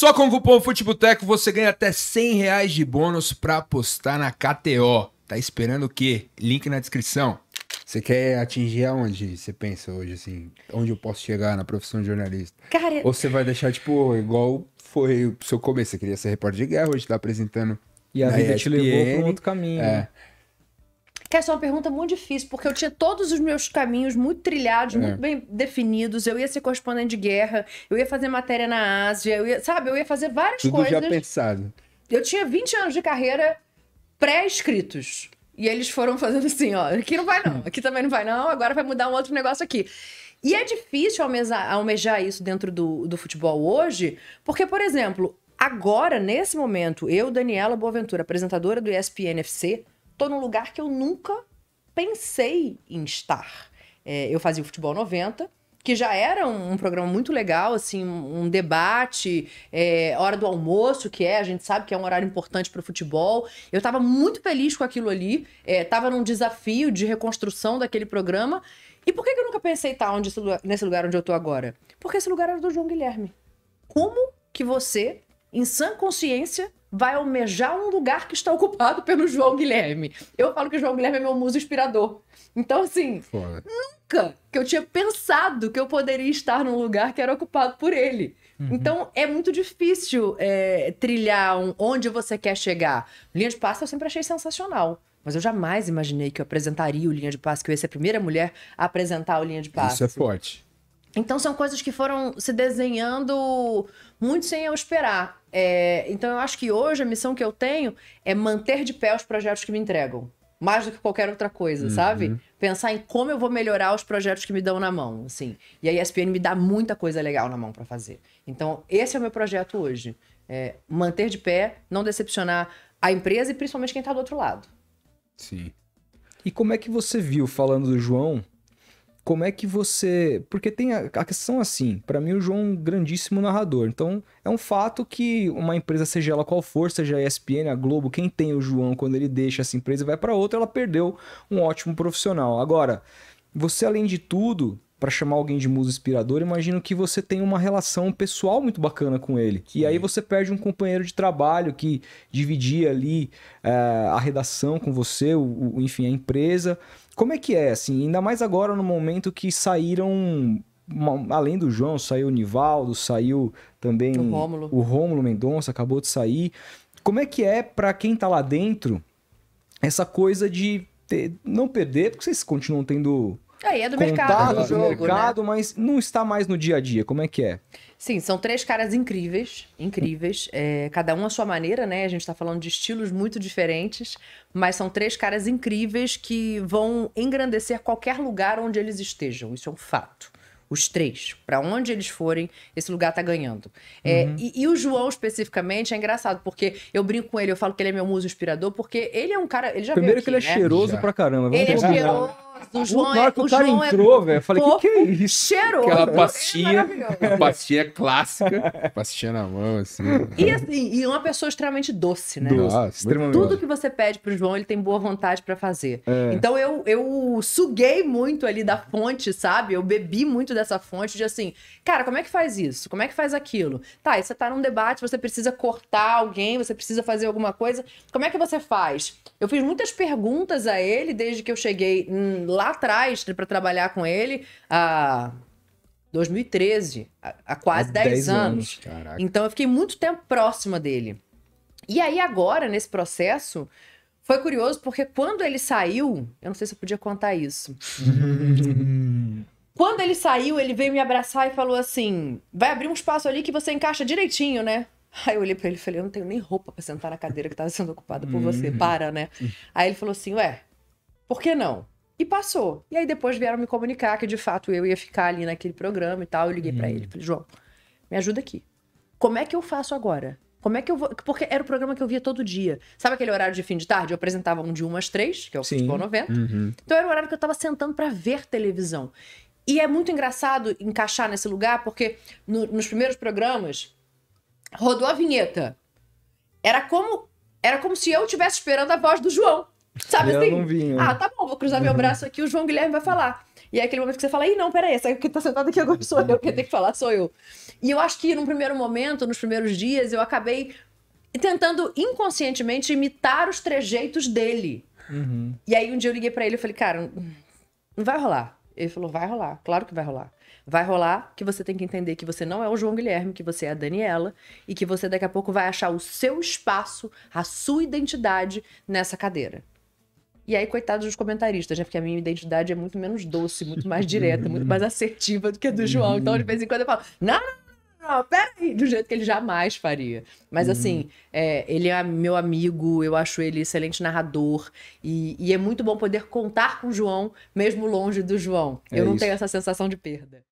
Só com o cupom Futeboteco você ganha até 100 reais de bônus para apostar na KTO. Tá esperando o quê? Link na descrição. Você quer atingir aonde você pensa hoje, assim? Onde eu posso chegar na profissão de jornalista? Cara... Ou você vai deixar, tipo, igual foi o seu começo? Você queria ser repórter de guerra, hoje tá apresentando. E a vida ESPN, te levou para um outro caminho. É. Que essa é uma pergunta muito difícil, porque eu tinha todos os meus caminhos muito trilhados, é. muito bem definidos. Eu ia ser correspondente de guerra, eu ia fazer matéria na Ásia, eu ia, sabe, eu ia fazer várias Tudo coisas. Tudo já pensado. Eu tinha 20 anos de carreira pré-escritos. E eles foram fazendo assim, ó, aqui não vai não, aqui também não vai não, agora vai mudar um outro negócio aqui. E é difícil almejar, almejar isso dentro do, do futebol hoje, porque, por exemplo, agora, nesse momento, eu, Daniela Boaventura, apresentadora do ESPN FC, tô num lugar que eu nunca pensei em estar. É, eu fazia o Futebol 90, que já era um, um programa muito legal, assim, um, um debate, é, hora do almoço, que é, a gente sabe que é um horário importante para o futebol. Eu estava muito feliz com aquilo ali, estava é, num desafio de reconstrução daquele programa. E por que, que eu nunca pensei estar onde nesse lugar onde eu tô agora? Porque esse lugar era do João Guilherme. Como que você, em sã consciência, vai almejar um lugar que está ocupado pelo João Guilherme. Eu falo que o João Guilherme é meu muso inspirador. Então, assim, nunca que eu tinha pensado que eu poderia estar num lugar que era ocupado por ele. Uhum. Então, é muito difícil é, trilhar um, onde você quer chegar. Linha de passe eu sempre achei sensacional. Mas eu jamais imaginei que eu apresentaria o Linha de Passe, que eu ia ser a primeira mulher a apresentar o Linha de Passe. Isso é forte. Então são coisas que foram se desenhando muito sem eu esperar. É, então eu acho que hoje a missão que eu tenho é manter de pé os projetos que me entregam. Mais do que qualquer outra coisa, uhum. sabe? Pensar em como eu vou melhorar os projetos que me dão na mão, assim. E a ESPN me dá muita coisa legal na mão para fazer. Então, esse é o meu projeto hoje. É manter de pé, não decepcionar a empresa e principalmente quem tá do outro lado. Sim. E como é que você viu, falando do João, como é que você. Porque tem a, a questão assim, para mim o João é um grandíssimo narrador. Então, é um fato que uma empresa, seja ela qual for, seja a ESPN, a Globo, quem tem o João, quando ele deixa essa empresa e vai para outra, ela perdeu um ótimo profissional. Agora, você além de tudo, para chamar alguém de muso inspirador, imagino que você tem uma relação pessoal muito bacana com ele. Sim. E aí você perde um companheiro de trabalho que dividia ali é, a redação com você, o, o, enfim, a empresa. Como é que é, assim? Ainda mais agora no momento que saíram uma, além do João, saiu o Nivaldo, saiu também o Rômulo, o Rômulo Mendonça, acabou de sair. Como é que é para quem tá lá dentro essa coisa de ter, não perder, porque vocês continuam tendo Aí é do mercado. Do jogo, né? mercado, né? mas não está mais no dia a dia. Como é que é? Sim, são três caras incríveis, incríveis. É, cada um à sua maneira, né? A gente está falando de estilos muito diferentes, mas são três caras incríveis que vão engrandecer qualquer lugar onde eles estejam. Isso é um fato. Os três, para onde eles forem, esse lugar tá ganhando. É, uhum. e, e, o João, especificamente, é engraçado, porque eu brinco com ele, eu falo que ele é meu muso inspirador, porque ele é um cara. Ele já Primeiro aqui, que ele é né? cheiroso já. pra caramba. Vamos ele é cheiroso do João. É- o, cara João é entrou, é... velho, eu falei, o que, que é isso? Cheiroso. Aquela pastinha, é pastinha clássica, pastinha na mão, assim. E assim, e uma pessoa extremamente doce, né? Doce, Nossa, extremamente Tudo que você pede pro João, ele tem boa vontade para fazer. É. Então eu, eu suguei muito ali da fonte, sabe? Eu bebi muito dessa fonte de assim, cara, como é que faz isso? Como é que faz aquilo? Tá, e você tá num debate, você precisa cortar alguém, você precisa fazer alguma coisa. Como é que você faz? Eu fiz muitas perguntas a ele desde que eu cheguei hum, lá atrás né, para trabalhar com ele há 2013, há quase 10, 10 anos. anos então eu fiquei muito tempo próxima dele. E aí agora, nesse processo, foi curioso porque quando ele saiu, eu não sei se eu podia contar isso. quando ele saiu, ele veio me abraçar e falou assim: "Vai abrir um espaço ali que você encaixa direitinho, né?" Aí eu olhei pra ele e falei, eu não tenho nem roupa pra sentar na cadeira que tava sendo ocupada por você, uhum. para, né? Aí ele falou assim, ué, por que não? E passou. E aí depois vieram me comunicar que de fato eu ia ficar ali naquele programa e tal. Eu liguei hum. para ele, falei, João, me ajuda aqui. Como é que eu faço agora? Como é que eu vou. Porque era o programa que eu via todo dia. Sabe aquele horário de fim de tarde? Eu apresentava um de 1 às 3, que é o Sim. Futebol 90. Uhum. Então era o horário que eu tava sentando para ver televisão. E é muito engraçado encaixar nesse lugar, porque no, nos primeiros programas rodou a vinheta. Era como era como se eu estivesse esperando a voz do João. Sabe assim? Né? Ah, tá bom, vou cruzar meu braço aqui, o João Guilherme vai falar. E é aquele momento que você fala, ih, não, peraí, essa que tá sentado aqui agora sou eu, quem tem que falar sou eu. E eu acho que num primeiro momento, nos primeiros dias, eu acabei tentando inconscientemente imitar os trejeitos dele. Uhum. E aí um dia eu liguei para ele e falei, cara, não vai rolar. Ele falou, vai rolar, claro que vai rolar. Vai rolar que você tem que entender que você não é o João Guilherme, que você é a Daniela e que você daqui a pouco vai achar o seu espaço, a sua identidade nessa cadeira. E aí, coitados dos comentaristas, né? Porque a minha identidade é muito menos doce, muito mais direta, muito mais assertiva do que a do João. Uhum. Então, de vez em quando eu falo, não, não, peraí, do jeito que ele jamais faria. Mas uhum. assim, é, ele é meu amigo, eu acho ele excelente narrador, e, e, é muito bom poder contar com o João, mesmo longe do João. É eu é não isso. tenho essa sensação de perda.